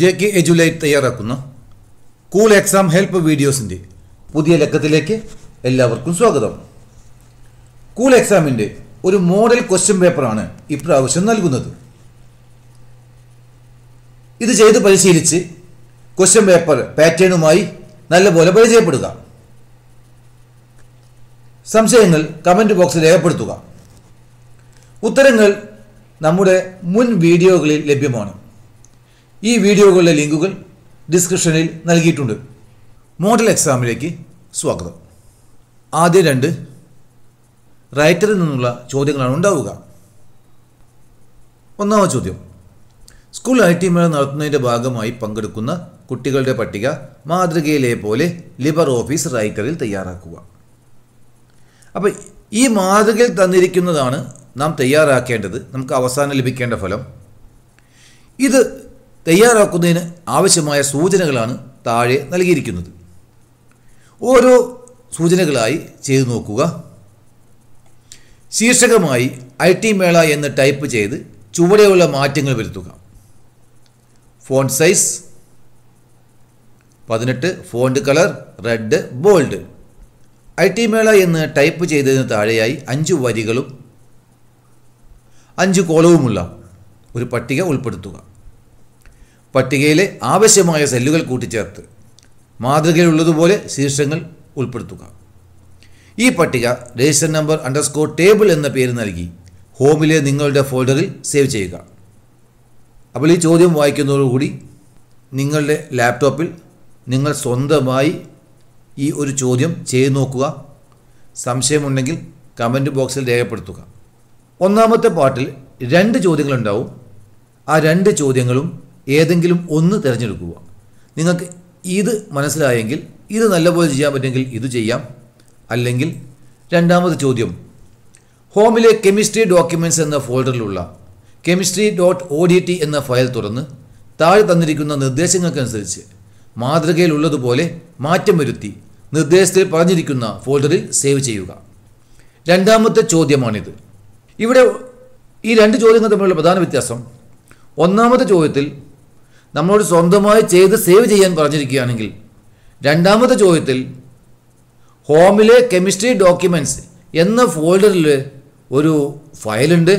J K എജുലൈറ്റ് തയ്യാറാക്കുന്ന cool exam help വീഡിയോസിൻ്റെ പുതിയ ലക്കത്തിലേക്ക് എല്ലാവർക്കും സ്വാഗതം കൂൾ എക്സാമിൻ്റെ ഒരു മോഡൽ ക്വസ്റ്റ്യൻ പേപ്പറാണ് ഇപ്രാവശ്യം നൽകുന്നത് ഇത് ചെയ്ത് പരിശീലിച്ച് ക്വസ്റ്റ്യൻ പേപ്പർ പാറ്റേണുമായി നല്ലപോലെ പരിചയപ്പെടുക സംശയങ്ങൾ കമൻറ്റ് ബോക്സിൽ രേഖപ്പെടുത്തുക ഉത്തരങ്ങൾ നമ്മുടെ മുൻ വീഡിയോകളിൽ ലഭ്യമാണ് ഈ വീഡിയോകളിലെ ലിങ്കുകൾ ഡിസ്ക്രിപ്ഷനിൽ നൽകിയിട്ടുണ്ട് മോഡൽ എക്സാമിലേക്ക് സ്വാഗതം ആദ്യ രണ്ട് റൈറ്ററിൽ നിന്നുള്ള ചോദ്യങ്ങളാണ് ഉണ്ടാവുക ഒന്നാമത് ചോദ്യം സ്കൂൾ ഐ ടി മേള നടത്തുന്നതിൻ്റെ ഭാഗമായി പങ്കെടുക്കുന്ന കുട്ടികളുടെ പട്ടിക മാതൃകയിലെ പോലെ ലിബർ ഓഫീസ് റൈറ്ററിൽ തയ്യാറാക്കുക അപ്പോൾ ഈ മാതൃകയിൽ തന്നിരിക്കുന്നതാണ് നാം തയ്യാറാക്കേണ്ടത് നമുക്ക് അവസാനം ലഭിക്കേണ്ട ഫലം ഇത് തയ്യാറാക്കുന്നതിന് ആവശ്യമായ സൂചനകളാണ് താഴെ നൽകിയിരിക്കുന്നത് ഓരോ സൂചനകളായി ചെയ്തു നോക്കുക ശീർഷകമായി ഐ ടി മേള എന്ന് ടൈപ്പ് ചെയ്ത് ചുവടെയുള്ള മാറ്റങ്ങൾ വരുത്തുക ഫോൺ സൈസ് പതിനെട്ട് font colour red bold I T mela എന്ന് ടൈപ്പ് ചെയ്തതിന് താഴെയായി അഞ്ച് വരികളും അഞ്ച് കോളവുമുള്ള ഒരു പട്ടിക ഉൾപ്പെടുത്തുക പട്ടികയിലെ ആവശ്യമായ സെല്ലുകൾ കൂട്ടിച്ചേർത്ത് മാതൃകയിലുള്ളതുപോലെ ശീർഷങ്ങൾ ഉൾപ്പെടുത്തുക ഈ പട്ടിക രജിസ്റ്റർ നമ്പർ അണ്ടർസ്കോർ ടേബിൾ എന്ന പേര് നൽകി ഹോമിലെ നിങ്ങളുടെ ഫോൾഡറിൽ സേവ് ചെയ്യുക അപ്പോൾ ഈ ചോദ്യം വായിക്കുന്നതോടുകൂടി നിങ്ങളുടെ ലാപ്ടോപ്പിൽ നിങ്ങൾ സ്വന്തമായി ഈ ഒരു ചോദ്യം ചെയ്തു നോക്കുക സംശയമുണ്ടെങ്കിൽ കമൻറ്റ് ബോക്സിൽ രേഖപ്പെടുത്തുക ഒന്നാമത്തെ പാട്ടിൽ രണ്ട് ചോദ്യങ്ങളുണ്ടാവും ആ രണ്ട് ചോദ്യങ്ങളും ഏതെങ്കിലും ഒന്ന് തിരഞ്ഞെടുക്കുക നിങ്ങൾക്ക് ഇത് മനസ്സിലായെങ്കിൽ ഇത് നല്ലപോലെ ചെയ്യാൻ പറ്റുമെങ്കിൽ ഇത് ചെയ്യാം അല്ലെങ്കിൽ രണ്ടാമത് ചോദ്യം ഹോമിലെ കെമിസ്ട്രി ഡോക്യുമെൻറ്റ്സ് എന്ന ഫോൾഡറിലുള്ള chemistry dot O D T എന്ന ഫയൽ തുറന്ന് താഴെ തന്നിരിക്കുന്ന നിർദ്ദേശങ്ങൾക്കനുസരിച്ച് മാതൃകയിലുള്ളതുപോലെ മാറ്റം വരുത്തി നിർദ്ദേശത്തിൽ പറഞ്ഞിരിക്കുന്ന ഫോൾഡറിൽ സേവ് ചെയ്യുക രണ്ടാമത്തെ ചോദ്യമാണിത് ഇവിടെ ഈ രണ്ട് ചോദ്യങ്ങൾ തമ്മിലുള്ള പ്രധാന വ്യത്യാസം ഒന്നാമത്തെ ചോദ്യത്തിൽ നമ്മളോട് സ്വന്തമായി ചെയ്ത് സേവ് ചെയ്യാൻ പറഞ്ഞിരിക്കുകയാണെങ്കിൽ രണ്ടാമത്തെ ചോദ്യത്തിൽ ഹോമിലെ കെമിസ്ട്രി ഡോക്യുമെൻറ്റ്സ് എന്ന ഫോൾഡറിൽ ഒരു ഫയലുണ്ട്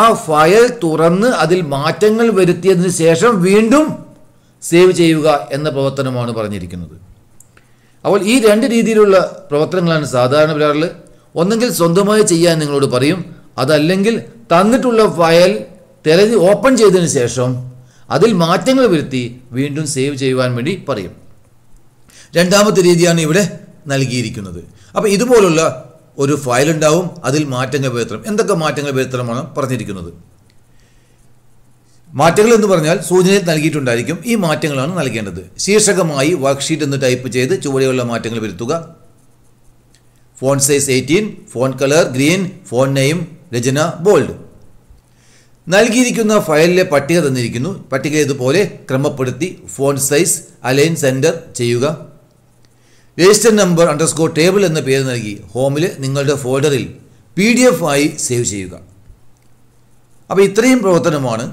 ആ ഫയൽ തുറന്ന് അതിൽ മാറ്റങ്ങൾ വരുത്തിയതിന് ശേഷം വീണ്ടും സേവ് ചെയ്യുക എന്ന പ്രവർത്തനമാണ് പറഞ്ഞിരിക്കുന്നത് അപ്പോൾ ഈ രണ്ട് രീതിയിലുള്ള പ്രവർത്തനങ്ങളാണ് സാധാരണ ഒരാൾ ഒന്നെങ്കിൽ സ്വന്തമായി ചെയ്യാൻ നിങ്ങളോട് പറയും അതല്ലെങ്കിൽ തന്നിട്ടുള്ള ഫയൽ തിരഞ്ഞ് ഓപ്പൺ ചെയ്തതിന് ശേഷം അതിൽ മാറ്റങ്ങൾ വരുത്തി വീണ്ടും സേവ് ചെയ്യുവാൻ വേണ്ടി പറയും രണ്ടാമത്തെ രീതിയാണ് ഇവിടെ നൽകിയിരിക്കുന്നത് അപ്പോൾ ഇതുപോലുള്ള ഒരു ഫയൽ ഉണ്ടാവും അതിൽ മാറ്റങ്ങൾ വരുത്തണം എന്തൊക്കെ മാറ്റങ്ങൾ വരുത്തണമാണ് പറഞ്ഞിരിക്കുന്നത് മാറ്റങ്ങൾ എന്ന് പറഞ്ഞാൽ സൂചനയിൽ നൽകിയിട്ടുണ്ടായിരിക്കും ഈ മാറ്റങ്ങളാണ് നൽകേണ്ടത് ശീർഷകമായി വർക്ക്ഷീറ്റ് എന്ന് ടൈപ്പ് ചെയ്ത് ചുവടെയുള്ള മാറ്റങ്ങൾ വരുത്തുക font size eighteen font colour green font name Rachana bold നൽകിയിരിക്കുന്ന ഫയലിലെ പട്ടിക തന്നിരിക്കുന്നു പട്ടിക ഇതുപോലെ ക്രമപ്പെടുത്തി ഫോൺ സൈസ് അലൈൻ സെൻറ്റർ ചെയ്യുക രജിസ്റ്റർ നമ്പർ അണ്ടർസ്കോർ ടേബിൾ എന്ന പേര് നൽകി ഹോമിൽ നിങ്ങളുടെ ഫോൾഡറിൽ പി ഡി എഫ് ആയി സേവ് ചെയ്യുക അപ്പോൾ ഇത്രയും പ്രവർത്തനമാണ്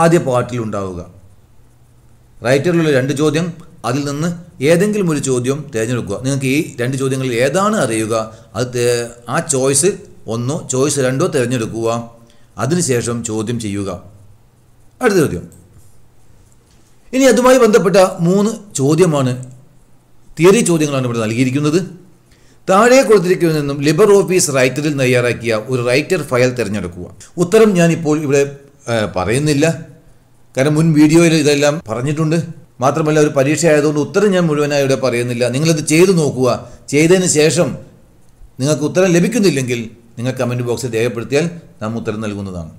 ആദ്യ പാർട്ടിൽ ഉണ്ടാവുക റൈറ്ററിലുള്ള രണ്ട് ചോദ്യം അതിൽ നിന്ന് ഏതെങ്കിലും ഒരു ചോദ്യം തിരഞ്ഞെടുക്കുക നിങ്ങൾക്ക് ഈ രണ്ട് ചോദ്യങ്ങളിൽ ഏതാണ് അറിയുക അത് ആ ചോയ്സ് ഒന്നോ ചോയ്സ് രണ്ടോ തിരഞ്ഞെടുക്കുക അതിനുശേഷം ചോദ്യം ചെയ്യുക അടുത്ത ചോദ്യം ഇനി അതുമായി ബന്ധപ്പെട്ട മൂന്ന് ചോദ്യമാണ് തിയറി ചോദ്യങ്ങളാണ് ഇവിടെ നൽകിയിരിക്കുന്നത് താഴെ കൊടുത്തിരിക്കുന്ന നിന്നും ലിബർ ഓഫീസ് റൈറ്ററിൽ തയ്യാറാക്കിയ ഒരു റൈറ്റർ ഫയൽ തിരഞ്ഞെടുക്കുക ഉത്തരം ഞാനിപ്പോൾ ഇവിടെ പറയുന്നില്ല കാരണം മുൻ വീഡിയോയിൽ ഇതെല്ലാം പറഞ്ഞിട്ടുണ്ട് മാത്രമല്ല ഒരു പരീക്ഷ ആയതുകൊണ്ട് ഉത്തരം ഞാൻ മുഴുവനായി ഇവിടെ പറയുന്നില്ല നിങ്ങളിത് ചെയ്തു നോക്കുക ചെയ്തതിന് ശേഷം നിങ്ങൾക്ക് ഉത്തരം ലഭിക്കുന്നില്ലെങ്കിൽ നിങ്ങൾ കമൻറ്റ് ബോക്സിൽ രേഖപ്പെടുത്തിയാൽ നാം ഉത്തരം നൽകുന്നതാണ്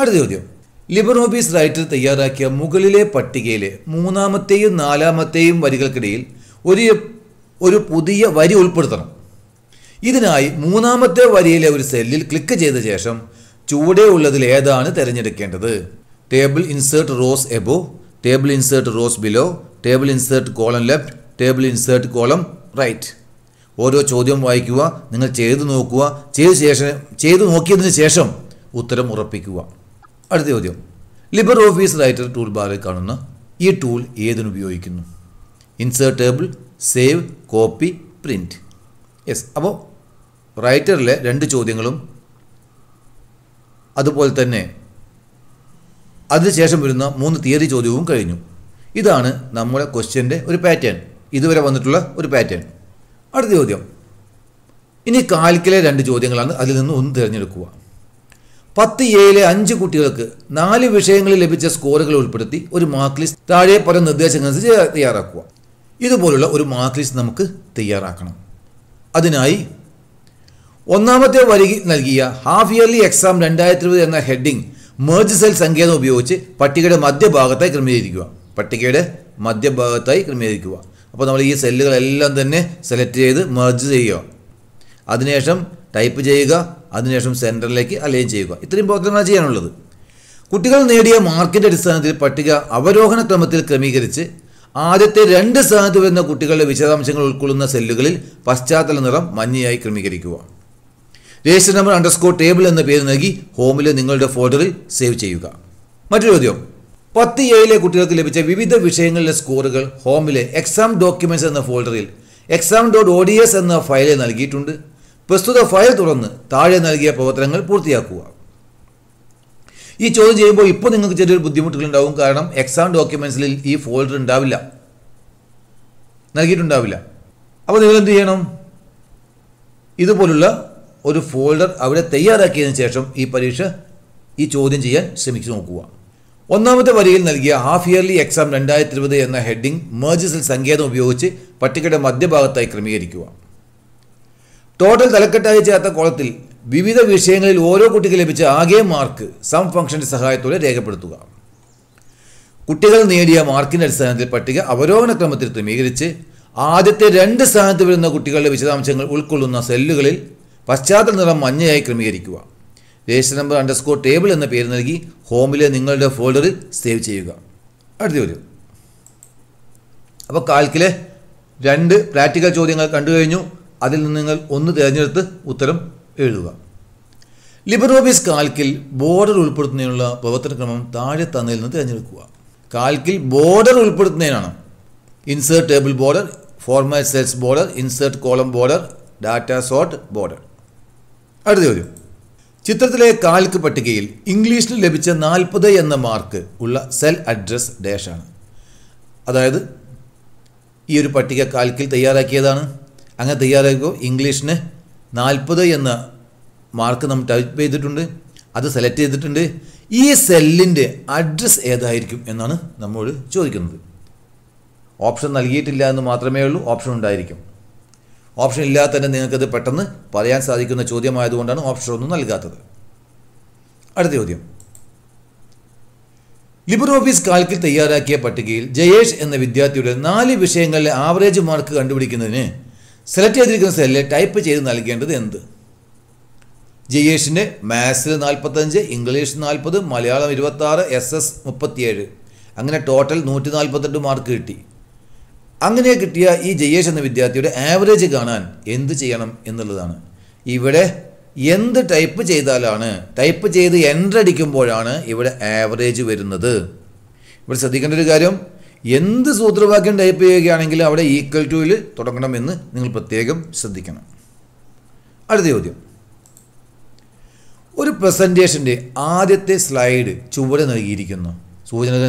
അടുത്ത ചോദ്യം ലിബർ ഓഫീസ് റൈറ്റർ തയ്യാറാക്കിയ മുകളിലെ പട്ടികയിലെ മൂന്നാമത്തെയും നാലാമത്തെയും വരികൾക്കിടയിൽ ഒരു ഒരു പുതിയ വരി ഉൾപ്പെടുത്തണം ഇതിനായി മൂന്നാമത്തെ വരിയിലെ ഒരു സെല്ലിൽ ക്ലിക്ക് ചെയ്ത ശേഷം ചുവടെ ഉള്ളതിൽ ഏതാണ് തിരഞ്ഞെടുക്കേണ്ടത് table insert rows above table insert rows below table insert column left table insert column right ഓരോ ചോദ്യം വായിക്കുക നിങ്ങൾ ചെയ്തു നോക്കുക ചെയ്ത ശേഷം ചെയ്തു നോക്കിയതിന് ശേഷം ഉത്തരം ഉറപ്പിക്കുക അടുത്ത ചോദ്യം ലിബർ ഓഫീസ് റൈറ്റർ ടൂൾ ബാറിൽ കാണുന്ന ഈ ടൂൾ ഏതിനുപയോഗിക്കുന്നു insert table save copy print yes അപ്പോൾ റൈറ്ററിലെ രണ്ട് ചോദ്യങ്ങളും അതുപോലെ തന്നെ അതിനുശേഷം വരുന്ന മൂന്ന് തിയറി ചോദ്യവും കഴിഞ്ഞു ഇതാണ് നമ്മുടെ ക്വസ്റ്റ്യൻ്റെ ഒരു പാറ്റേൺ ഇതുവരെ വന്നിട്ടുള്ള ഒരു പാറ്റേൺ അടുത്ത ചോദ്യം ഇനി കാൽക്കിലെ രണ്ട് ചോദ്യങ്ങളാണ് അതിൽ നിന്ന് ഒന്ന് തിരഞ്ഞെടുക്കുക പത്ത് എയിലെ അഞ്ച് കുട്ടികൾക്ക് നാല് വിഷയങ്ങളിൽ ലഭിച്ച സ്കോറുകൾ ഉൾപ്പെടുത്തി ഒരു മാർക്ക് ലിസ്റ്റ് താഴെ പല നിർദ്ദേശങ്ങൾ തയ്യാറാക്കുക ഇതുപോലുള്ള ഒരു മാർക്ക് ലിസ്റ്റ് നമുക്ക് തയ്യാറാക്കണം അതിനായി ഒന്നാമത്തെ വരി നൽകിയ ഹാഫ് ഇയർലി എക്സാം രണ്ടായിരത്തി ഇരുപത് എന്ന ഹെഡിംഗ് മേർജ് സെൽ സങ്കേതം ഉപയോഗിച്ച് പട്ടികയുടെ മധ്യഭാഗത്തായി ക്രമീകരിക്കുക പട്ടികയുടെ മധ്യഭാഗത്തായി ക്രമീകരിക്കുക അപ്പോൾ നമ്മൾ ഈ സെല്ലുകളെല്ലാം തന്നെ സെലക്ട് ചെയ്ത് മെർജ് ചെയ്യുക അതിനുശേഷം ടൈപ്പ് ചെയ്യുക അതിനുശേഷം സെൻറ്ററിലേക്ക് അലൈൻ ചെയ്യുക ഇത്രയും പ്രവർത്തനങ്ങളാണ് ചെയ്യാനുള്ളത് കുട്ടികൾ നേടിയ മാർക്കിൻ്റെ അടിസ്ഥാനത്തിൽ പട്ടിക അവരോഹണ ക്രമത്തിൽ ക്രമീകരിച്ച് ആദ്യത്തെ രണ്ട് സ്ഥാനത്ത് വരുന്ന കുട്ടികളുടെ വിശദാംശങ്ങൾ ഉൾക്കൊള്ളുന്ന സെല്ലുകളിൽ പശ്ചാത്തല നിറം മഞ്ഞയായി ക്രമീകരിക്കുക രജിസ്റ്റർ നമ്പർ അണ്ടർസ്കോർ ടേബിൾ എന്ന പേര് നൽകി ഹോമിൽ നിങ്ങളുടെ ഫോൾഡറിൽ സേവ് ചെയ്യുക മറ്റൊരു ചോദ്യം പത്ത് എയിലെ കുട്ടികൾക്ക് ലഭിച്ച വിവിധ വിഷയങ്ങളിലെ സ്കോറുകൾ ഹോമിലെ എക്സാം ഡോക്യുമെൻറ്റ്സ് എന്ന ഫോൾഡറിൽ exam dot O D S എന്ന ഫയലിൽ നൽകിയിട്ടുണ്ട് പ്രസ്തുത ഫയൽ തുറന്ന് താഴെ നൽകിയ പ്രവർത്തനങ്ങൾ പൂർത്തിയാക്കുക ഈ ചോദ്യം ചെയ്യുമ്പോൾ ഇപ്പോൾ നിങ്ങൾക്ക് ചെറിയൊരു ബുദ്ധിമുട്ടുകളുണ്ടാവും കാരണം എക്സാം ഡോക്യുമെൻസിൽ ഈ ഫോൾഡർ ഉണ്ടാവില്ല നൽകിയിട്ടുണ്ടാവില്ല അപ്പോൾ നിങ്ങൾ എന്ത് ചെയ്യണം ഇതുപോലുള്ള ഒരു ഫോൾഡർ അവിടെ തയ്യാറാക്കിയതിന് ശേഷം ഈ പരീക്ഷ ഈ ചോദ്യം ചെയ്യാൻ ശ്രമിച്ചു നോക്കുക ഒന്നാമത്തെ വരിയിൽ നൽകിയ ഹാഫ് ഇയർലി എക്സാം രണ്ടായിരത്തി ഇരുപത് എന്ന ഹെഡിംഗ് മേജസിൽ സങ്കേതം ഉപയോഗിച്ച് പട്ടികയുടെ മധ്യഭാഗത്തായി ക്രമീകരിക്കുക ടോട്ടൽ തലക്കെട്ടായി ചേർത്ത കോളത്തിൽ വിവിധ വിഷയങ്ങളിൽ ഓരോ കുട്ടിക്ക് ലഭിച്ച ആകെ മാർക്ക് സം ഫംഗ്ഷൻ്റെ സഹായത്തോടെ രേഖപ്പെടുത്തുക കുട്ടികൾ നേടിയ മാർക്കിൻ്റെ അടിസ്ഥാനത്തിൽ പട്ടിക അവരോഹണ ക്രമത്തിൽ ക്രമീകരിച്ച് ആദ്യത്തെ രണ്ട് സ്ഥാനത്ത് വരുന്ന കുട്ടികളുടെ വിശദാംശങ്ങൾ ഉൾക്കൊള്ളുന്ന സെല്ലുകളിൽ പശ്ചാത്തല നിറം മഞ്ഞയായി ക്രമീകരിക്കുക രജിസ്റ്റർ നമ്പർ അണ്ടർസ്കോർ ടേബിൾ എന്ന പേര് നൽകി ഹോമിലെ നിങ്ങളുടെ ഫോൾഡറിൽ സേവ് ചെയ്യുക അടുത്ത വരും അപ്പോൾ കാൽക്കിലെ രണ്ട് പ്രാക്ടിക്കൽ ചോദ്യങ്ങൾ കണ്ടു കഴിഞ്ഞു അതിൽ നിന്ന് നിങ്ങൾ ഒന്ന് തിരഞ്ഞെടുത്ത് ഉത്തരം എഴുതുക ലിബർ ഓഫീസ് കാൽക്കിൽ ബോർഡർ ഉൾപ്പെടുത്തുന്നതിനുള്ള പ്രവർത്തനക്രമം താഴെ തന്നതിൽ നിന്ന് തിരഞ്ഞെടുക്കുക കാൽക്കിൽ ബോർഡർ ഉൾപ്പെടുത്തുന്നതിനാണ് insert table border format cells border insert column border data sort border അടുത്ത ചോദ്യം ചിത്രത്തിലെ കാൽക്ക് പട്ടികയിൽ ഇംഗ്ലീഷിൽ ലഭിച്ച നാൽപ്പത് എന്ന മാർക്ക് ഉള്ള സെൽ അഡ്രസ് ഡാഷാണ് അതായത് ഈ ഒരു പട്ടിക കാൽക്കിൽ തയ്യാറാക്കിയതാണ് അങ്ങനെ തയ്യാറാക്കുമ്പോൾ ഇംഗ്ലീഷിന് നാൽപ്പത് എന്ന മാർക്ക് നമ്മൾ ടൈപ്പ് ചെയ്തിട്ടുണ്ട് അത് സെലക്ട് ചെയ്തിട്ടുണ്ട് ഈ സെല്ലിൻ്റെ അഡ്രസ്സ് ഏതായിരിക്കും എന്നാണ് നമ്മോട് ചോദിക്കുന്നത് ഓപ്ഷൻ നൽകിയിട്ടില്ല എന്ന് മാത്രമേ ഉള്ളൂ ഓപ്ഷൻ ഉണ്ടായിരിക്കും ഓപ്ഷൻ ഇല്ലാതെ തന്നെ നിങ്ങൾക്കത് പെട്ടെന്ന് പറയാൻ സാധിക്കുന്ന ചോദ്യമായതുകൊണ്ടാണ് ഓപ്ഷൻ ഒന്നും നൽകാത്തത് അടുത്ത ചോദ്യം ലിബർ ഓഫീസ് കാൽക്കിൽ തയ്യാറാക്കിയ പട്ടികയിൽ ജയേഷ് എന്ന വിദ്യാർത്ഥിയുടെ നാല് വിഷയങ്ങളിലെ ആവറേജ് മാർക്ക് കണ്ടുപിടിക്കുന്നതിന് സെലക്ട് ചെയ്തിരിക്കുന്ന സെല്ലിൽ ടൈപ്പ് ചെയ്ത് നൽകേണ്ടത് എന്ത് ജയേഷിൻ്റെ മാത്സിൽ നാൽപ്പത്തഞ്ച് ഇംഗ്ലീഷ് നാൽപ്പത് മലയാളം ഇരുപത്താറ് എസ് എസ് മുപ്പത്തിയേഴ് അങ്ങനെ ടോട്ടൽ നൂറ്റി നാൽപ്പത്തെട്ട് മാർക്ക് കിട്ടി അങ്ങനെ കിട്ടിയ ഈ ജയേഷ് എന്ന വിദ്യാർത്ഥിയുടെ ആവറേജ് കാണാൻ എന്ത് ചെയ്യണം എന്നുള്ളതാണ് ഇവിടെ എന്ത് ടൈപ്പ് ചെയ്താലാണ് ടൈപ്പ് ചെയ്ത് എൻ്റർ അടിക്കുമ്പോഴാണ് ഇവിടെ ആവറേജ് വരുന്നത് ഇവിടെ ശ്രദ്ധിക്കേണ്ട ഒരു കാര്യം എന്ത് സൂത്രവാക്യം ടൈപ്പ് ചെയ്യുകയാണെങ്കിൽ അവിടെ ഈക്വൽ ടുവിൽ തുടങ്ങണമെന്ന് നിങ്ങൾ പ്രത്യേകം ശ്രദ്ധിക്കണം അടുത്ത ചോദ്യം ഒരു പ്രസൻറ്റേഷൻ്റെ ആദ്യത്തെ സ്ലൈഡ് ചുവടെ നൽകിയിരിക്കുന്നു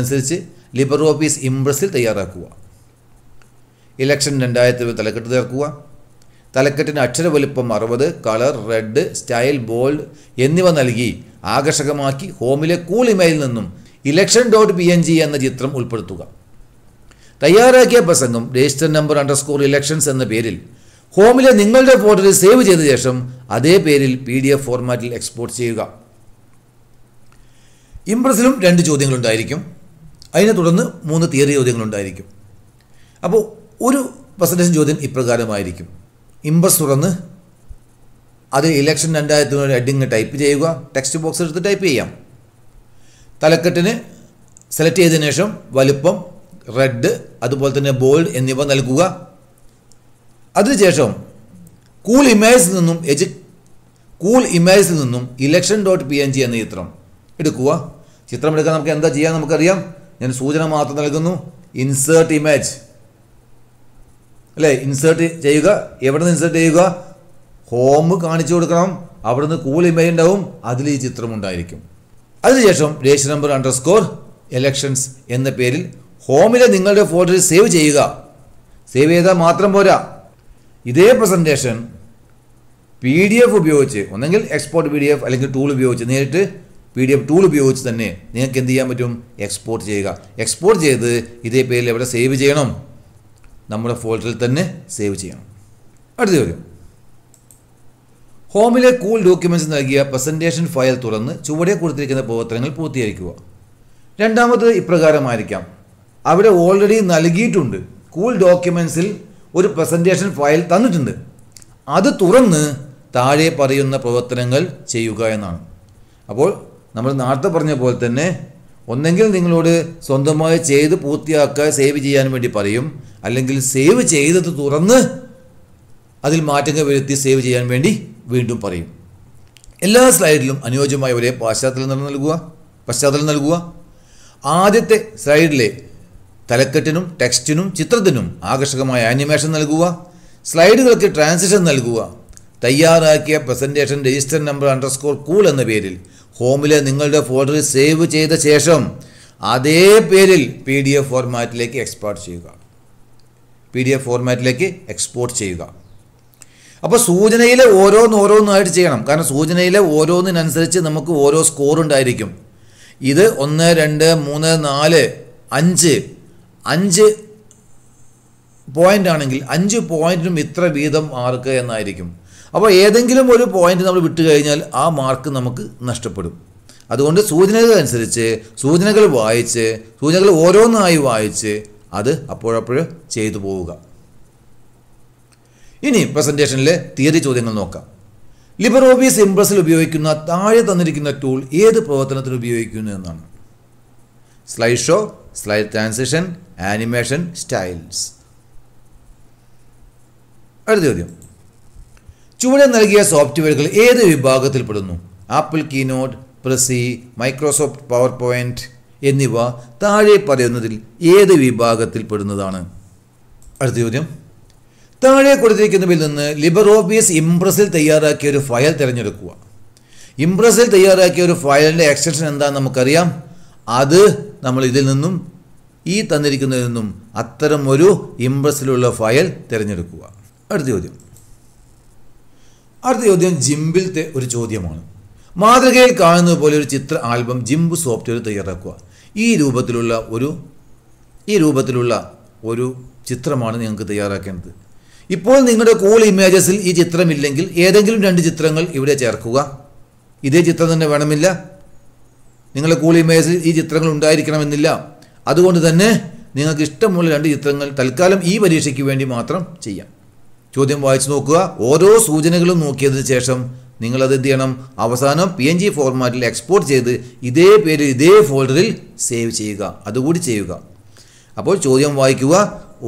അനുസരിച്ച് ലിബർ ഓഫീസ് ഇംപ്രസിൽ തയ്യാറാക്കുക ഇലക്ഷൻ രണ്ടായിരത്തി ഇരുപത് തലക്കെട്ട് തീർക്കുക തലക്കെട്ടിന് വലിപ്പം അറുപത് കളർ റെഡ് സ്റ്റൈൽ ബോൾഡ് എന്നിവ നൽകി ആകർഷകമാക്കി ഹോമിലെ കൂൾ ഇമെയിൽ നിന്നും election dot P N G എന്ന ചിത്രം ഉൾപ്പെടുത്തുക തയ്യാറാക്കിയ പ്രസംഗം രജിസ്റ്റർ നമ്പർ അണ്ടർസ്കോർ ഇലക്ഷൻസ് എന്ന പേരിൽ ഹോമിലെ നിങ്ങളുടെ പോർട്ടലിൽ സേവ് ചെയ്ത ശേഷം അതേ പേരിൽ പി ഡി എഫ് ഫോർമാറ്റിൽ എക്സ്പോർട്ട് ചെയ്യുക ഇംപ്രസിലും രണ്ട് ചോദ്യങ്ങളുണ്ടായിരിക്കും അതിനെ തുടർന്ന് മൂന്ന് തിയറി ചോദ്യങ്ങളുണ്ടായിരിക്കും അപ്പോൾ ഒരു പ്രസന്റേഷൻ ചോദ്യം ഇപ്രകാരമായിരിക്കും ഇമ്പസ് തുറന്ന് അതിൽ ഇലക്ഷൻ രണ്ടായിരത്തി ഒരു ഹെഡിങ് ടൈപ്പ് ചെയ്യുക ടെക്സ്റ്റ് ബോക്സ് എടുത്ത് ടൈപ്പ് ചെയ്യാം തലക്കെട്ടിന് സെലക്ട് ചെയ്തതിനു ശേഷം വലുപ്പം റെഡ് അതുപോലെ തന്നെ ബോൾഡ് എന്നിവ നൽകുക അതിനുശേഷം കൂൾ ഇമേജിൽ നിന്നും എജു കൂൾ ഇമേജിൽ നിന്നും election dot P N G എന്ന ചിത്രം എടുക്കുക ചിത്രം എടുക്കാൻ നമുക്ക് എന്താ ചെയ്യാൻ നമുക്കറിയാം ഞാൻ സൂചന മാത്രം നൽകുന്നു ഇൻസേർട്ട് ഇമേജ് അല്ലെ ഇൻസേർട്ട് ചെയ്യുക എവിടെ നിന്ന് ഇൻസേർട്ട് ചെയ്യുക ഹോം കാണിച്ചു കൊടുക്കണം അവിടുന്ന് കൂൾ ഇമേജ് ഉണ്ടാവും അതിൽ ഈ ചിത്രം ഉണ്ടായിരിക്കും അതിനുശേഷം രജിസ്റ്റർ നമ്പർ അണ്ടർസ്കോർ എലക്ഷൻസ് എന്ന പേരിൽ ഹോമിലെ നിങ്ങളുടെ ഫോട്ടോയിൽ സേവ് ചെയ്യുക സേവ് ചെയ്താൽ മാത്രം പോരാ ഇതേ പ്രസൻറ്റേഷൻ പി ഡി എഫ് ഉപയോഗിച്ച് ഒന്നെങ്കിൽ എക്സ്പോർട്ട് പി ഡി എഫ് അല്ലെങ്കിൽ ടൂൾ ഉപയോഗിച്ച് നേരിട്ട് പി ഡി എഫ് ടൂൾ ഉപയോഗിച്ച് തന്നെ നിങ്ങൾക്ക് എന്ത് ചെയ്യാൻ പറ്റും എക്സ്പോർട്ട് ചെയ്യുക എക്സ്പോർട്ട് ചെയ്ത് ഇതേ പേരിൽ എവിടെ സേവ് ചെയ്യണം നമ്മുടെ ഫോൾഡറിൽ തന്നെ സേവ് ചെയ്യണം അടുത്ത ചോദ്യം ഹോമിലെ കൂൾ ഡോക്യുമെൻറ്റ്സ് നൽകിയ പ്രസൻറ്റേഷൻ ഫയൽ തുറന്ന് ചുവടെ കൊടുത്തിരിക്കുന്ന പ്രവർത്തനങ്ങൾ പൂർത്തീകരിക്കുക രണ്ടാമത് ഇപ്രകാരമായിരിക്കാം അവിടെ ഓൾറെഡി നൽകിയിട്ടുണ്ട് കൂൾ ഡോക്യുമെൻസിൽ ഒരു പ്രസൻറ്റേഷൻ ഫയൽ തന്നിട്ടുണ്ട് അത് തുറന്ന് താഴെ പറയുന്ന പ്രവർത്തനങ്ങൾ ചെയ്യുക എന്നാണ് അപ്പോൾ നമ്മൾ നേരത്തെ പറഞ്ഞ പോലെ തന്നെ ഒന്നെങ്കിൽ നിങ്ങളോട് സ്വന്തമായി ചെയ്ത് പൂർത്തിയാക്കുക സേവ് ചെയ്യാൻ വേണ്ടി പറയും അല്ലെങ്കിൽ സേവ് ചെയ്തത് തുറന്ന് അതിൽ മാറ്റങ്ങൾ വരുത്തി സേവ് ചെയ്യാൻ വേണ്ടി വീണ്ടും പറയും എല്ലാ സ്ലൈഡിലും അനുയോജ്യമായ ഒരേ പാശ്ചാത്തലം നൽകുക പശ്ചാത്തലം നൽകുക ആദ്യത്തെ സ്ലൈഡിലെ തലക്കെട്ടിനും ടെക്സ്റ്റിനും ചിത്രത്തിനും ആകർഷകമായ ആനിമേഷൻ നൽകുക സ്ലൈഡുകൾക്ക് ട്രാൻസിഷൻ നൽകുക തയ്യാറാക്കിയ presentation register number underscore cool എന്ന പേരിൽ ഹോമിലെ നിങ്ങളുടെ ഫോൾഡറിൽ സേവ് ചെയ്ത ശേഷം അതേ പേരിൽ പി ഡി എഫ് ഫോർമാറ്റിലേക്ക് എക്സ്പോർട്ട് ചെയ്യുക പി ഡി എഫ് ഫോർമാറ്റിലേക്ക് എക്സ്പോർട്ട് ചെയ്യുക അപ്പോൾ സൂചനയിലെ ഓരോന്ന് ഓരോന്നായിട്ട് ചെയ്യണം കാരണം സൂചനയിലെ ഓരോന്നിനനുസരിച്ച് നമുക്ക് ഓരോ സ്കോർ ഉണ്ടായിരിക്കും ഇത് ഒന്ന് രണ്ട് മൂന്ന് നാല് അഞ്ച് അഞ്ച് പോയിന്റ് ആണെങ്കിൽ അഞ്ച് പോയിന്റിനും ഇത്ര വീതം മാർക്ക് എന്നായിരിക്കും അപ്പോൾ ഏതെങ്കിലും ഒരു പോയിന്റ് നമ്മൾ വിട്ടു കഴിഞ്ഞാൽ ആ മാർക്ക് നമുക്ക് നഷ്ടപ്പെടും അതുകൊണ്ട് സൂചനകൾ അനുസരിച്ച് സൂചനകൾ വായിച്ച് സൂചനകൾ ഓരോന്നായി വായിച്ച് അത് അപ്പോഴപ്പോഴും ചെയ്തു പോവുക ഇനി പ്രസൻറ്റേഷനിലെ തിയറി ചോദ്യങ്ങൾ നോക്കാം ലിബർ ഓഫീസ് ഇംപ്രസിൽ ഉപയോഗിക്കുന്ന താഴെ തന്നിരിക്കുന്ന ടൂൾ ഏത് പ്രവർത്തനത്തിന് ഉപയോഗിക്കുന്നു എന്നാണ് slide show slide transition animation styles അടുത്ത ചോദ്യം ചുവടെ നൽകിയ സോഫ്റ്റ്വെയറുകൾ ഏത് വിഭാഗത്തിൽപ്പെടുന്നു Apple Keynote Prezi Microsoft PowerPoint എന്നിവ താഴെ പറയുന്നതിൽ ഏത് വിഭാഗത്തിൽപ്പെടുന്നതാണ് അടുത്ത ചോദ്യം താഴെ കൊടുത്തിരിക്കുന്നതിൽ നിന്ന് ലിബർ ഓഫീസ് ഇംപ്രസിൽ തയ്യാറാക്കിയ ഒരു ഫയൽ തിരഞ്ഞെടുക്കുക ഇംപ്രസിൽ തയ്യാറാക്കിയ ഒരു ഫയലിൻ്റെ എക്സ്റ്റൻഷൻ എന്താണെന്ന് നമുക്കറിയാം അത് നമ്മൾ ഇതിൽ നിന്നും ഈ തന്നിരിക്കുന്നതിൽ നിന്നും അത്തരം ഒരു ഇംപ്രസിലുള്ള ഫയൽ തിരഞ്ഞെടുക്കുക അടുത്ത ചോദ്യം അടുത്ത ചോദ്യം ജിംബിൽത്തെ ഒരു ചോദ്യമാണ് മാതൃകയിൽ കാണുന്നത് പോലെ ഒരു ചിത്ര ആൽബം ജിംബ് സോഫ്റ്റ്വെയർ തയ്യാറാക്കുക ഈ രൂപത്തിലുള്ള ഒരു ഈ രൂപത്തിലുള്ള ഒരു ചിത്രമാണ് നിങ്ങൾക്ക് തയ്യാറാക്കേണ്ടത് ഇപ്പോൾ നിങ്ങളുടെ കൂൾ ഇമേജസിൽ ഈ ചിത്രമില്ലെങ്കിൽ ഏതെങ്കിലും രണ്ട് ചിത്രങ്ങൾ ഇവിടെ ചേർക്കുക ഇതേ ചിത്രം തന്നെ വേണമില്ല നിങ്ങളുടെ കൂൾ ഇമേജസിൽ ഈ ചിത്രങ്ങൾ ഉണ്ടായിരിക്കണമെന്നില്ല അതുകൊണ്ട് തന്നെ നിങ്ങൾക്ക് ഇഷ്ടമുള്ള രണ്ട് ചിത്രങ്ങൾ തൽക്കാലം ഈ പരീക്ഷയ്ക്ക് വേണ്ടി മാത്രം ചെയ്യാം ചോദ്യം വായിച്ചു നോക്കുക ഓരോ സൂചനകളും നോക്കിയതിന് ശേഷം നിങ്ങളത് എന്ത് ചെയ്യണം അവസാനം പി എൻ ജി ഫോർമാറ്റിൽ എക്സ്പോർട്ട് ചെയ്ത് ഇതേ പേര് ഇതേ ഫോൾഡറിൽ സേവ് ചെയ്യുക അതുകൂടി ചെയ്യുക അപ്പോൾ ചോദ്യം വായിക്കുക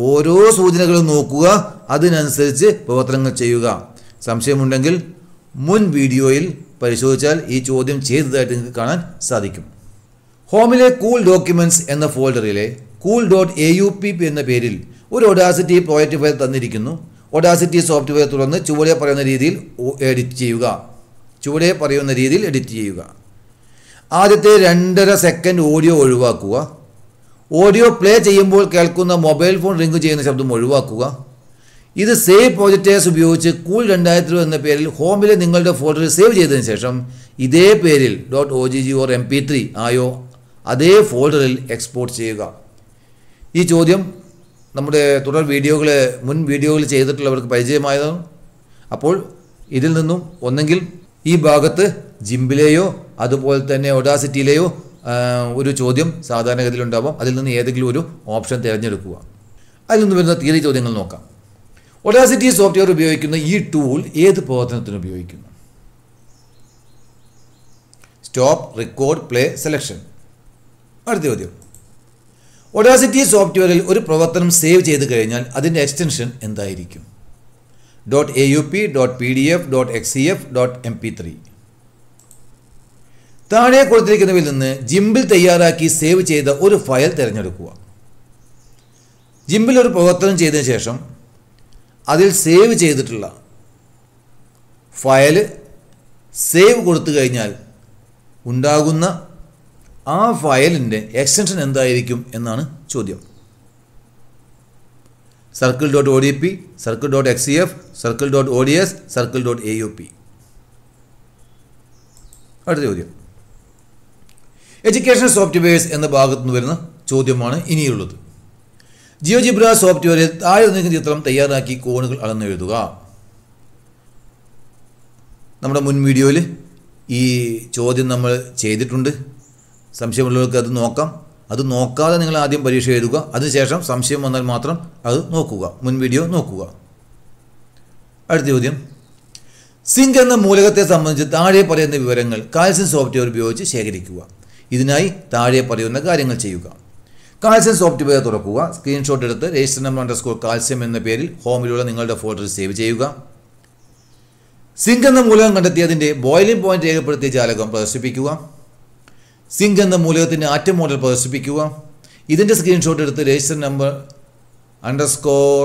ഓരോ സൂചനകളും നോക്കുക അതിനനുസരിച്ച് പ്രവർത്തനങ്ങൾ ചെയ്യുക സംശയമുണ്ടെങ്കിൽ മുൻ വീഡിയോയിൽ പരിശോധിച്ചാൽ ഈ ചോദ്യം ചെയ്തതായിട്ട് നിങ്ങൾക്ക് കാണാൻ സാധിക്കും ഹോമിലെ കൂൾ ഡോക്യുമെൻറ്റ്സ് എന്ന ഫോൾഡറിലെ cool dot A U P പി എന്ന പേരിൽ ഒരു ഒഡാസിറ്റി പ്രോജക്റ്റ് ഫയൽ തന്നിരിക്കുന്നു ഒഡാസിറ്റി സോഫ്റ്റ്വെയർ തുറന്ന് ചുവടെ പറയുന്ന രീതിയിൽ എഡിറ്റ് ചെയ്യുക ചുവടെ പറയുന്ന രീതിയിൽ എഡിറ്റ് ചെയ്യുക ആദ്യത്തെ രണ്ടര സെക്കൻഡ് ഓഡിയോ ഒഴിവാക്കുക ഓഡിയോ പ്ലേ ചെയ്യുമ്പോൾ കേൾക്കുന്ന മൊബൈൽ ഫോൺ റിംഗ് ചെയ്യുന്ന ശബ്ദം ഒഴിവാക്കുക ഇത് സേവ് പ്രോജക്റ്റേഴ്സ് ഉപയോഗിച്ച് കൂൾ രണ്ടായിരത്തി രൂപ എന്ന പേരിൽ ഹോമിലെ നിങ്ങളുടെ ഫോട്ടോയിൽ സേവ് ചെയ്തതിന് ശേഷം ഇതേ പേരിൽ dot O G G or M P three ആയോ അതേ ഫോൾഡറിൽ എക്സ്പോർട്ട് ചെയ്യുക ഈ ചോദ്യം നമ്മുടെ തുടർ വീഡിയോകൾ മുൻ വീഡിയോകൾ ചെയ്തിട്ടുള്ളവർക്ക് പരിചയമായതാണ് അപ്പോൾ ഇതിൽ നിന്നും ഒന്നെങ്കിൽ ഈ ഭാഗത്ത് ജിംബിലെയോ അതുപോലെ തന്നെ ഒഡാസിറ്റിയിലെയോ ഒരു ചോദ്യം സാധാരണഗതിയിൽ ഉണ്ടാവാം അതിൽ നിന്ന് ഏതെങ്കിലും ഒരു ഓപ്ഷൻ തിരഞ്ഞെടുക്കുക അതിൽ നിന്ന് വരുന്ന തീയതി ചോദ്യങ്ങൾ നോക്കാം ഒഡാസിറ്റി സോഫ്റ്റ്വെയർ ഉപയോഗിക്കുന്ന ഈ ടൂൾ ഏത് പ്രവർത്തനത്തിന് ഉപയോഗിക്കുന്നു സ്റ്റോപ്പ് റെക്കോർഡ് പ്ലേ സെലക്ഷൻ അടുത്ത ചോദ്യം ഒഡാസിറ്റി സോഫ്റ്റ്വെയറിൽ ഒരു പ്രവർത്തനം സേവ് ചെയ്ത് കഴിഞ്ഞാൽ അതിൻ്റെ എക്സ്റ്റൻഷൻ എന്തായിരിക്കും dot A U P dot P D F dot X C F dot M P three താഴെ കൊടുത്തിരിക്കുന്നവയിൽ നിന്ന് ജിംബിൽ തയ്യാറാക്കി സേവ് ചെയ്ത ഒരു ഫയൽ തിരഞ്ഞെടുക്കുക ജിംബിൽ ഒരു പ്രവർത്തനം ചെയ്തതിന് ശേഷം അതിൽ സേവ് ചെയ്തിട്ടുള്ള ഫയൽ സേവ് കൊടുത്തു കഴിഞ്ഞാൽ ഉണ്ടാകുന്ന ആ ഫയലിൻ്റെ എക്സ്റ്റൻഷൻ എന്തായിരിക്കും എന്നാണ് ചോദ്യം circle dot O D P circle dot X C F circle dot O D S circle dot A U P അടുത്ത ചോദ്യം എഡ്യൂക്കേഷൻ സോഫ്റ്റ്വെയർസ് എന്ന ഭാഗത്തു നിന്ന് വരുന്ന ചോദ്യമാണ് ഇനിയുള്ളത് ജിയോജിബ്ര സോഫ്റ്റ്വെയറിൽ താഴെ നിൽക്കുന്ന ചിത്രം തയ്യാറാക്കി കോണുകൾ എഴുതുക നമ്മുടെ മുൻ വീഡിയോയിൽ ഈ ചോദ്യം നമ്മൾ ചെയ്തിട്ടുണ്ട് സംശയമുള്ളവർക്ക് അത് നോക്കാം അത് നോക്കാതെ നിങ്ങൾ ആദ്യം പരീക്ഷ എഴുതുക അതിനുശേഷം സംശയം വന്നാൽ മാത്രം അത് നോക്കുക മുൻ വീഡിയോ നോക്കുക അടുത്ത ചോദ്യം സിങ്ക് എന്ന മൂലകത്തെ സംബന്ധിച്ച് താഴെ പറയുന്ന വിവരങ്ങൾ കാൽസ്യം സോഫ്റ്റ്വെയർ ഉപയോഗിച്ച് ശേഖരിക്കുക ഇതിനായി താഴെ പറയുന്ന കാര്യങ്ങൾ ചെയ്യുക കാൽസ്യം സോഫ്റ്റ്വെയർ തുറക്കുക സ്ക്രീൻഷോട്ട് എടുത്ത് register number underscore Kalzium എന്ന പേരിൽ ഹോമിലുള്ള നിങ്ങളുടെ ഫോട്ടോ സേവ് ചെയ്യുക സിങ്ക് എന്ന മൂലകം കണ്ടെത്തിയതിൻ്റെ ബോയിലിംഗ് പോയിന്റ് രേഖപ്പെടുത്തിയ ജാലകം പ്രദർശിപ്പിക്കുക സിങ്ക് എന്ന മൂലകത്തിൻ്റെ ആറ്റം മോഡൽ പ്രദർശിപ്പിക്കുക ഇതിൻ്റെ സ്ക്രീൻഷോട്ട് എടുത്ത് register number underscore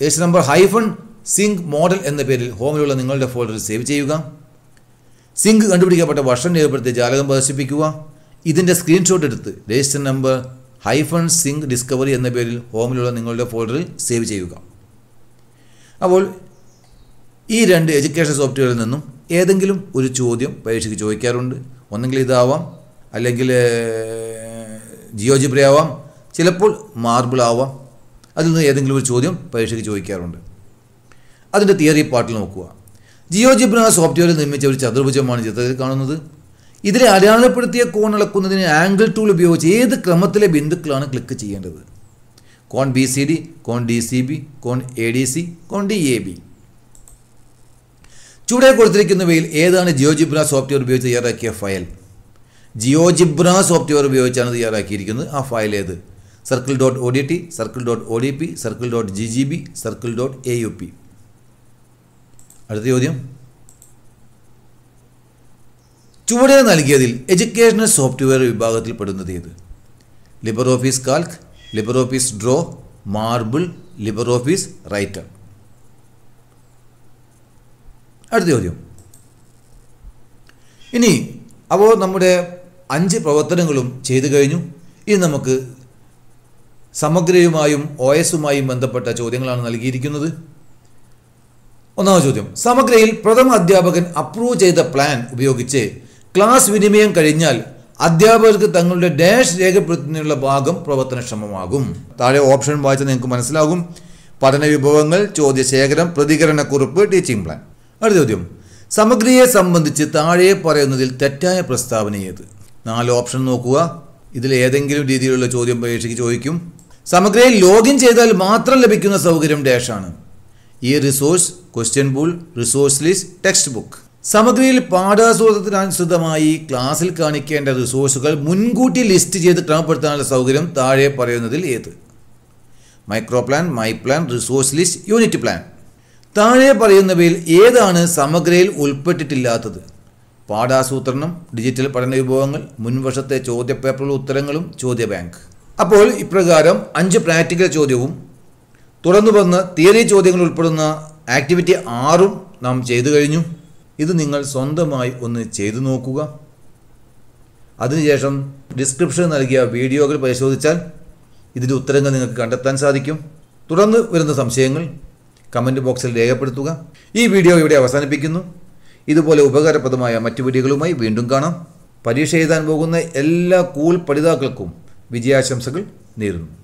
register number hyphen zinc model എന്ന പേരിൽ ഹോമിലുള്ള നിങ്ങളുടെ ഫോൾഡറിൽ സേവ് ചെയ്യുക സിങ്ക് കണ്ടുപിടിക്കപ്പെട്ട വർഷം രേഖപ്പെടുത്തിയ ജാലകം പ്രദർശിപ്പിക്കുക ഇതിൻ്റെ സ്ക്രീൻഷോട്ട് എടുത്ത് register number hyphen zinc discovery എന്ന പേരിൽ ഹോമിലുള്ള നിങ്ങളുടെ ഫോൾഡറിൽ സേവ് ചെയ്യുക അപ്പോൾ ഈ രണ്ട് എഡ്യൂക്കേഷൻ സോഫ്റ്റ്വെയറിൽ നിന്നും ഏതെങ്കിലും ഒരു ചോദ്യം പരീക്ഷയ്ക്ക് ചോദിക്കാറുണ്ട് ഒന്നെങ്കിൽ ഇതാവാം അല്ലെങ്കിൽ ജിയോജിബ്രി ആവാം ചിലപ്പോൾ മാർബിൾ ആവാം അതിൽ നിന്ന് ഏതെങ്കിലും ഒരു ചോദ്യം പരീക്ഷയ്ക്ക് ചോദിക്കാറുണ്ട് അതിൻ്റെ തിയറി പാട്ടിൽ നോക്കുക ജിയോജിബ്ര സോഫ്റ്റ്വെയറിൽ നിർമ്മിച്ച ഒരു ചതുർഭുജമാണ് ചിത്രത്തിൽ കാണുന്നത് ഇതിനെ അടയാളപ്പെടുത്തിയ കോൺ അളക്കുന്നതിന് ആംഗിൾ ടൂൾ ഉപയോഗിച്ച് ഏത് ക്രമത്തിലെ ബിന്ദുക്കളാണ് ക്ലിക്ക് ചെയ്യേണ്ടത് കോൺ ബി സി ഡി കോൺ ഡി സി ബി കോൺ എ ഡി സി കോൺ ഡി എ ബി ചൂടെ കൊടുത്തിരിക്കുന്നവയിൽ ഏതാണ് ജിയോജിബ്ര സോഫ്റ്റ്വെയർ ഉപയോഗിച്ച് തയ്യാറാക്കിയ ഫയൽ ജിയോ ജിബ്ര സോഫ്റ്റ്വെയർ ഉപയോഗിച്ചാണ് തയ്യാറാക്കിയിരിക്കുന്നത് ആ ഫയൽ ഏത് circle dot O D T circle dot O D P circle dot G G B circle dot A U P അടുത്ത ചോദ്യം ചുവടെ നൽകിയതിൽ എഡ്യൂക്കേഷണൽ സോഫ്റ്റ്വെയർ വിഭാഗത്തിൽ പെടുന്നത് ഏത് LibreOffice Calc LibreOffice Draw Marble LibreOffice Writer അടുത്ത ചോദ്യം ഇനി അപ്പോൾ നമ്മുടെ അഞ്ച് പ്രവർത്തനങ്ങളും ചെയ്തു കഴിഞ്ഞു ഇനി നമുക്ക് സമഗ്രയുമായും ഒ എസുമായും ബന്ധപ്പെട്ട ചോദ്യങ്ങളാണ് നൽകിയിരിക്കുന്നത് ഒന്നാമത് ചോദ്യം സമഗ്രയിൽ പ്രഥമ അധ്യാപകൻ അപ്രൂവ് ചെയ്ത പ്ലാൻ ഉപയോഗിച്ച് ക്ലാസ് വിനിമയം കഴിഞ്ഞാൽ അധ്യാപകർക്ക് തങ്ങളുടെ ഡാഷ് രേഖപ്പെടുത്തുന്നതിനുള്ള ഭാഗം പ്രവർത്തനക്ഷമമാകും താഴെ ഓപ്ഷൻ വായിച്ചാൽ നിങ്ങൾക്ക് മനസ്സിലാകും പഠന വിഭവങ്ങൾ ചോദ്യശേഖരം പ്രതികരണക്കുറിപ്പ് ടീച്ചിങ് പ്ലാൻ അടുത്ത ചോദ്യം സമഗ്രയെ സംബന്ധിച്ച് താഴെ പറയുന്നതിൽ തെറ്റായ പ്രസ്താവന ഏത് നാല് ഓപ്ഷൻ നോക്കുക ഇതിൽ ഏതെങ്കിലും രീതിയിലുള്ള ചോദ്യം പരീക്ഷയ്ക്ക് ചോദിക്കും സമഗ്രയിൽ ലോഗിൻ ചെയ്താൽ മാത്രം ലഭിക്കുന്ന സൗകര്യം ഡാഷാണ് ഈ resource question pool resource list textbook സമഗ്രയിൽ പാഠാസൂത്രത്തിനനുസൃതമായി ക്ലാസ്സിൽ കാണിക്കേണ്ട റിസോഴ്സുകൾ മുൻകൂട്ടി ലിസ്റ്റ് ചെയ്ത് ക്രമപ്പെടുത്താനുള്ള സൗകര്യം താഴെ പറയുന്നതിൽ ഏത് micro plan my plan resource list unit plan താഴെ പറയുന്നവയിൽ ഏതാണ് സമഗ്രയിൽ ഉൾപ്പെട്ടിട്ടില്ലാത്തത് പാഠാസൂത്രണം ഡിജിറ്റൽ പഠന വിഭവങ്ങൾ മുൻവർഷത്തെ പേപ്പറുകൾ ഉത്തരങ്ങളും ചോദ്യ ബാങ്ക് അപ്പോൾ ഇപ്രകാരം അഞ്ച് പ്രാക്ടിക്കൽ ചോദ്യവും തുടർന്ന് വന്ന് തിയറി ചോദ്യങ്ങൾ ഉൾപ്പെടുന്ന ആക്ടിവിറ്റി ആറും നാം ചെയ്തു കഴിഞ്ഞു ഇത് നിങ്ങൾ സ്വന്തമായി ഒന്ന് ചെയ്തു നോക്കുക അതിനുശേഷം ഡിസ്ക്രിപ്ഷൻ നൽകിയ വീഡിയോകൾ പരിശോധിച്ചാൽ ഇതിൻ്റെ ഉത്തരങ്ങൾ നിങ്ങൾക്ക് കണ്ടെത്താൻ സാധിക്കും തുടർന്ന് വരുന്ന സംശയങ്ങൾ കമൻറ്റ് ബോക്സിൽ രേഖപ്പെടുത്തുക ഈ വീഡിയോ ഇവിടെ അവസാനിപ്പിക്കുന്നു ഇതുപോലെ ഉപകാരപ്രദമായ മറ്റു വീഡിയോകളുമായി വീണ്ടും കാണാം പരീക്ഷ എഴുതാൻ പോകുന്ന എല്ലാ കൂൾ പഠിതാക്കൾക്കും വിജയാശംസകൾ നേരുന്നു